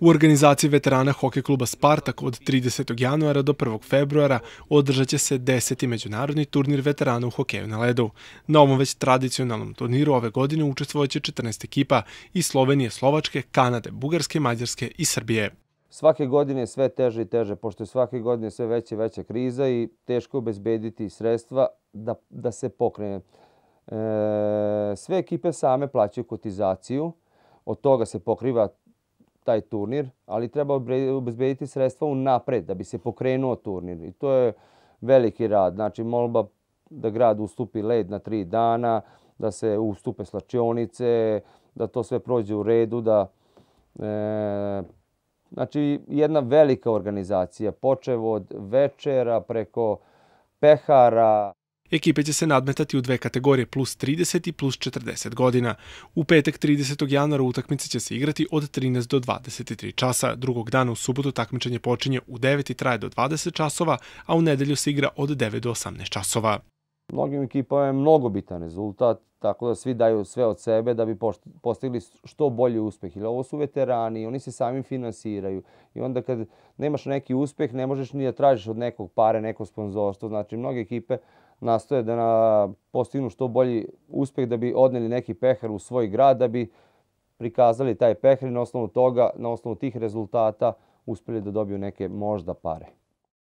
U organizaciji veterana hokej kluba Spartak od 30. januara do 1. februara održat će se 10. međunarodni turnir veterana u hokeju na ledu. Na ovom već tradicionalnom turniru ove godine učestvovaće 14 ekipa iz Slovenije, Slovačke, Kanade, Bugarske, Mađarske i Srbije. Svake godine je sve teže i teže, pošto je svake godine sve veća i veća kriza i teško obezbediti sredstva da, da se pokrene. E, sve ekipe same plaćaju kotizaciju, od toga se pokriva taj turnir, ali treba obezbediti sredstva u napred da bi se pokrenuo turnir. I to je veliki rad. Znači, molba da grad ustupi led na tri dana, da se ustupe slačionice, da to sve prođe u redu, da... E, znači, jedna velika organizacija, počev od večera preko pehara, Ekipe će se nadmetati u dve kategorije plus 30 i plus 40 godina. U petak 30. januara utakmice će se igrati od 13 do 23 časa. Drugog dana u subotu takmičenje počinje u 9 i traje do 20 časova, a u nedelju se igra od 9 do 18 časova. Mnogim ekipama je mnogo bitan rezultat, tako da svi daju sve od sebe da bi postigli što bolji uspeh. Ili ovo su veterani, oni se samim finansiraju i onda kad nemaš neki uspeh ne možeš ni da tražiš od nekog pare, neko sponzorstvo. Znači, mnoge ekipe nastoje da na, postignu što bolji uspeh da bi odneli neki pehar u svoj grad, da bi prikazali taj pehar i na osnovu toga, na osnovu tih rezultata uspeli da dobiju neke možda pare.